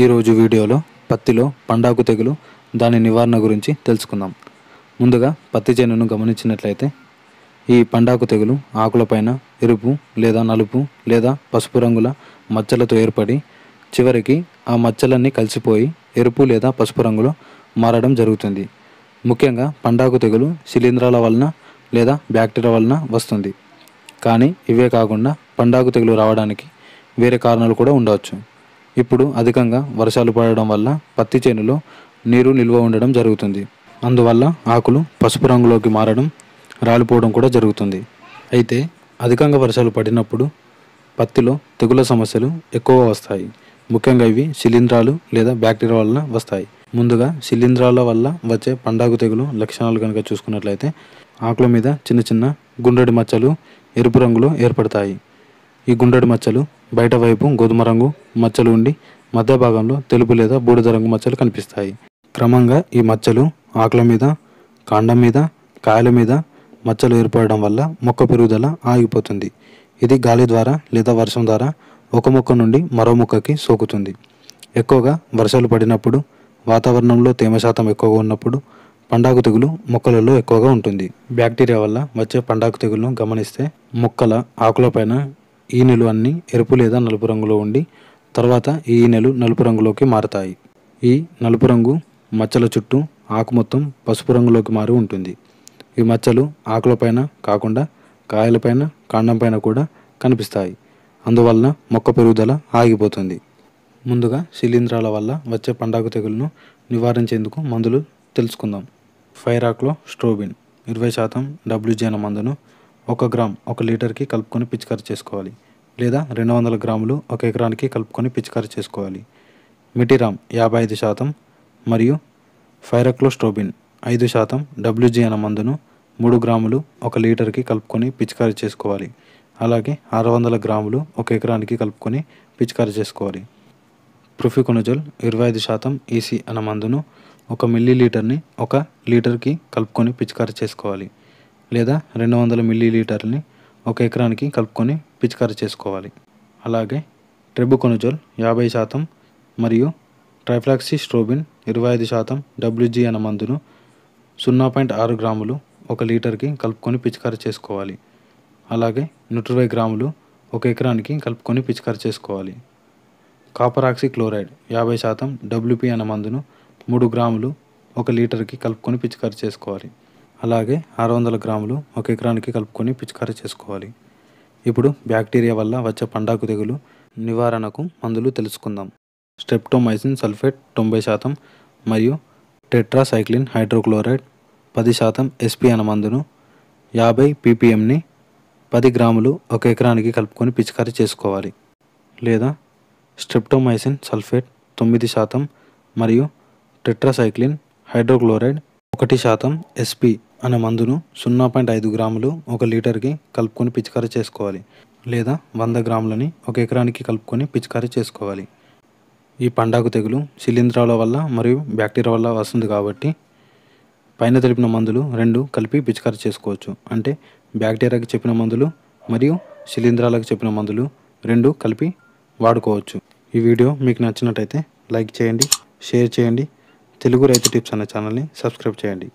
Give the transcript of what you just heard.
ఈరోజు వీడియోలో పత్తిలో పండాకు తెగులు దాని నివారణ గురించి తెలుసుకుందాం ముందుగా పత్తి చేనును గమనించినట్లయితే ఈ పండాకు తెగులు ఆకులపైన ఎరుపు లేదా నలుపు లేదా పసుపు రంగుల మచ్చలతో ఏర్పడి చివరికి ఆ మచ్చలన్నీ కలిసిపోయి ఎరుపు లేదా పసుపు రంగులో మారడం జరుగుతుంది ముఖ్యంగా పండాకు తెగులు శిలీంధ్రాల వలన లేదా బ్యాక్టీరియా వలన వస్తుంది కానీ ఇవే కాకుండా పండాకు తెగులు రావడానికి వేరే కారణాలు కూడా ఉండవచ్చు ఇప్పుడు అధికంగా వర్షాలు పడడం వల్ల పత్తి చేనులో నీరు నిల్వ ఉండడం జరుగుతుంది అందువల్ల ఆకులు పసుపు రంగులోకి మారడం రాలిపోవడం కూడా జరుగుతుంది అయితే అధికంగా వర్షాలు పడినప్పుడు పత్తిలో తెగుల సమస్యలు ఎక్కువ వస్తాయి ముఖ్యంగా ఇవి శిలీంధ్రాలు లేదా బ్యాక్టీరియా వలన వస్తాయి ముందుగా శిలీంధ్రాల వల్ల వచ్చే పండాగు తెగులు లక్షణాలు కనుక చూసుకున్నట్లయితే ఆకుల మీద చిన్న చిన్న గుండ్రడి మచ్చలు ఎరుపు రంగులో ఏర్పడతాయి ఈ గుండెడు మచ్చలు బయట వైపు గోధుమ రంగు మచ్చలు ఉండి మధ్య భాగంలో తెలుపు లేదా బూడిద రంగు మచ్చలు కనిపిస్తాయి క్రమంగా ఈ మచ్చలు ఆకుల మీద కాండం మీద కాయల మీద మచ్చలు ఏర్పడడం వల్ల మొక్క పెరుగుదల ఆగిపోతుంది ఇది గాలి ద్వారా లేదా వర్షం ద్వారా ఒక మొక్క నుండి మరో మొక్కకి సోకుతుంది ఎక్కువగా వర్షాలు పడినప్పుడు వాతావరణంలో తేమ శాతం ఎక్కువగా ఉన్నప్పుడు పండాకు తెగులు మొక్కలలో ఎక్కువగా ఉంటుంది బ్యాక్టీరియా వల్ల వచ్చే పండాకు తెగులను గమనిస్తే మొక్కల ఆకుల పైన ఈనెలు అన్నీ ఎరుపు లేదా నలుపు రంగులో ఉండి తర్వాత ఈ ఈనెలు నలుపు రంగులోకి మారతాయి ఈ నలుపు రంగు మచ్చల చుట్టూ ఆకు మొత్తం పసుపు రంగులోకి మారి ఉంటుంది ఈ మచ్చలు ఆకులపైన కాకుండా కాయలపైన కాండంపైన కూడా కనిపిస్తాయి అందువలన మొక్క పెరుగుదల ఆగిపోతుంది ముందుగా శిలీంధ్రాల వల్ల వచ్చే పండాకు తెగులను నివారించేందుకు మందులు తెలుసుకుందాం ఫైరాక్లో స్ట్రోబిన్ ఇరవై శాతం డబ్ల్యూజీఎన్ మందును ఒక గ్రామ్ ఒక లీటర్కి కలుపుకొని పిచికారి చేసుకోవాలి లేదా రెండు వందల గ్రాములు ఒక ఎకరానికి కలుపుకొని పిచికారి చేసుకోవాలి మిటిరామ్ యాభై ఐదు శాతం మరియు ఫైరక్లోస్ట్రోబిన్ ఐదు శాతం డబ్ల్యూజీ అన్న మందును మూడు గ్రాములు ఒక లీటర్కి కలుపుకొని పిచికారి చేసుకోవాలి అలాగే ఆరు వందల గ్రాములు ఒక ఎకరానికి కలుపుకొని పిచికారి చేసుకోవాలి ప్రొఫికొనజోల్ ఇరవై ఐదు శాతం ఈసీ అన్న మందును ఒక మిల్లీ లీటర్ని ఒక లీటర్కి కలుపుకొని పిచికారి చేసుకోవాలి లేదా రెండు వందల మిల్లీ లీటర్ని ఒక ఎకరానికి కలుపుకొని పిచికారీ చేసుకోవాలి అలాగే ట్రెబుకొనజోల్ యాభై శాతం మరియు ట్రైఫ్లాక్సీ స్ట్రోబిన్ ఇరవై ఐదు శాతం డబ్ల్యూజీ అన్న మందును సున్నా పాయింట్ ఆరు గ్రాములు ఒక లీటర్కి కలుపుకొని పిచికారీ చేసుకోవాలి అలాగే నూట ఇరవై గ్రాములు ఒక ఎకరానికి కలుపుకొని పిచికారీ చేసుకోవాలి కాపర్ క్లోరైడ్ యాభై శాతం డబ్ల్యూపీ అన్న మందును మూడు గ్రాములు ఒక లీటర్కి కలుపుకొని పిచికారీ చేసుకోవాలి అలాగే ఆరు వందల గ్రాములు ఒక ఎకరానికి కలుపుకొని పిచికారీ చేసుకోవాలి ఇప్పుడు బ్యాక్టీరియా వల్ల వచ్చే పండాకు తెగులు నివారణకు మందులు తెలుసుకుందాం స్టెప్టోమైసిన్ సల్ఫేట్ తొంభై శాతం మరియు టెట్రాసైక్లిన్ హైడ్రోక్లోరైడ్ పది శాతం ఎస్పీ అన్న మందును యాభై పీపీఎంని పది గ్రాములు ఒక ఎకరానికి కలుపుకొని పిచికారీ చేసుకోవాలి లేదా స్ట్రిప్టోమైసిన్ సల్ఫేట్ తొమ్మిది శాతం మరియు టెట్రాసైక్లిన్ హైడ్రోక్లోరైడ్ ఒకటి శాతం ఎస్పీ అనే మందును సున్నా పాయింట్ ఐదు గ్రాములు ఒక లీటర్కి కలుపుకొని పిచికారీ చేసుకోవాలి లేదా వంద గ్రాములని ఒక ఎకరానికి కలుపుకొని పిచికారీ చేసుకోవాలి ఈ పండాకు తెగులు శిలీంధ్రాల వల్ల మరియు బ్యాక్టీరియా వల్ల వస్తుంది కాబట్టి పైన తెలిపిన మందులు రెండు కలిపి పిచికారీ చేసుకోవచ్చు అంటే బ్యాక్టీరియాకి చెప్పిన మందులు మరియు శిలీంధ్రాలకు చెప్పిన మందులు రెండు కలిపి వాడుకోవచ్చు ఈ వీడియో మీకు నచ్చినట్టయితే లైక్ చేయండి షేర్ చేయండి తెలుగు రైతు టిప్స్ అనే ఛానల్ని సబ్స్క్రైబ్ చేయండి